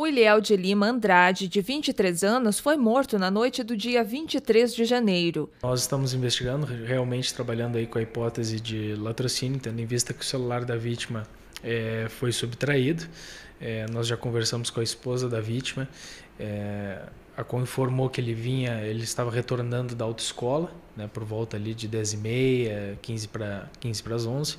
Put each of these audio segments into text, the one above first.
O Iliel de Lima Andrade, de 23 anos, foi morto na noite do dia 23 de janeiro. Nós estamos investigando, realmente trabalhando aí com a hipótese de latrocínio, tendo em vista que o celular da vítima é, foi subtraído. É, nós já conversamos com a esposa da vítima. É, a qual informou que ele vinha, ele estava retornando da autoescola, né, por volta ali de 10 e meia, 15 para 15 para as 11,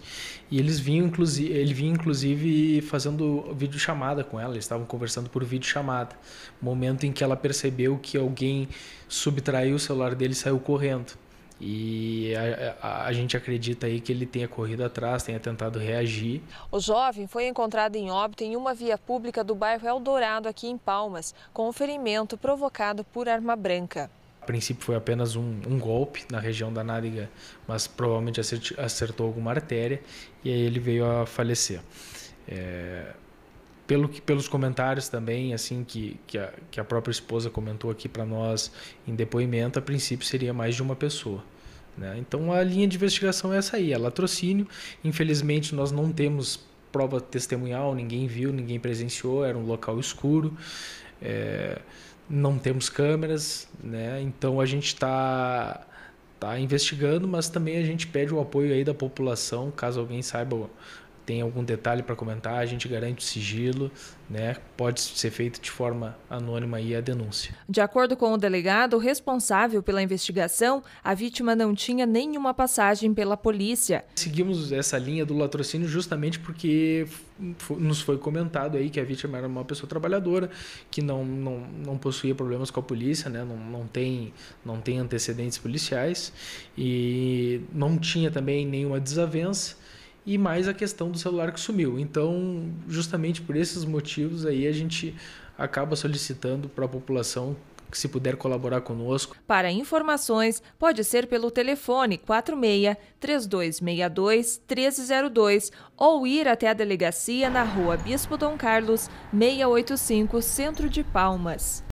e eles vinham inclusive, ele vinha inclusive fazendo videochamada com ela, eles estavam conversando por videochamada. Momento em que ela percebeu que alguém subtraiu o celular dele e saiu correndo. E a, a, a, gente acredita aí que ele tenha corrido atrás, tenha tentado reagir. O jovem foi encontrado em óbito em uma via pública do bairro Eldorado, aqui em Palmas, com um ferimento provocado por arma branca. A princípio foi apenas um, um golpe na região da nádega, mas provavelmente acertou alguma artéria e aí ele veio a falecer. É pelo que, pelos comentários também, assim, que, que, a, que a própria esposa comentou aqui para nós em depoimento, a princípio seria mais de uma pessoa. Né? Então a linha de investigação é essa aí, é latrocínio. Infelizmente nós não temos prova testemunhal, ninguém viu, ninguém presenciou, era um local escuro. É, não temos câmeras, né? Então a gente está tá investigando, mas também a gente pede o apoio aí da população, caso alguém saiba tem algum detalhe para comentar, a gente garante o sigilo, né? Pode ser feito de forma anônima aí a denúncia. De acordo com o delegado responsável pela investigação, a vítima não tinha nenhuma passagem pela polícia. Seguimos essa linha do latrocínio justamente porque nos foi comentado aí que a vítima era uma pessoa trabalhadora, que não, não, não possuía problemas com a polícia, né? não, não, tem, não tem antecedentes policiais e não tinha também nenhuma desavença e mais a questão do celular que sumiu. Então, justamente por esses motivos aí a gente acaba solicitando para a população que se puder colaborar conosco. Para informações, pode ser pelo telefone 46 3262 1302 ou ir até a delegacia na Rua Bispo Dom Carlos, 685, Centro de Palmas.